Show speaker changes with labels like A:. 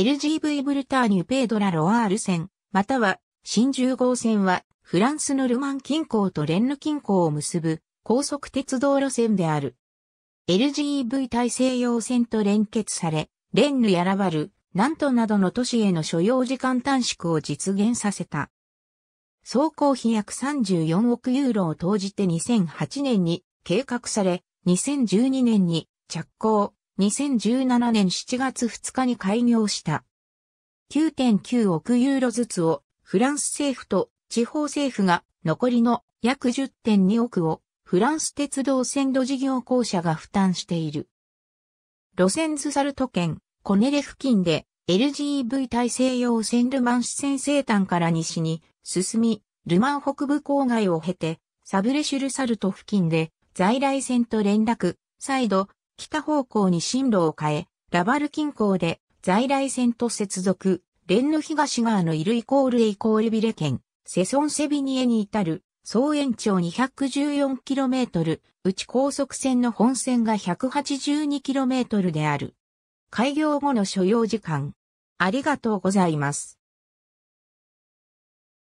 A: LGV ブルターニュ・ペードラ・ロワール線、または、新10号線は、フランスのルマン近郊とレンヌ近郊を結ぶ高速鉄道路線である。LGV 大西洋線と連結され、レンヌやラバル、ナントなどの都市への所要時間短縮を実現させた。総工費約34億ユーロを投じて2008年に計画され、2012年に着工、2017年7月2日に開業した。9.9億ユーロずつをフランス政府と地方政府が残りの約10.2億をフランス鉄道線路事業公社が負担している。路線ズサルト県コネレ付近で LGV 大西洋線ルマン支線西端から西に進み、ルマン北部郊外を経てサブレシュルサルト付近で在来線と連絡、再度北方向に進路を変え、ラバル近郊で在来線と接続、レンヌ東側のイルイコールエイコールビレ県、セソンセビニエに至る、総延長 214km、うち高速線の本線が 182km である。開業後の所要時間。ありがとうございます。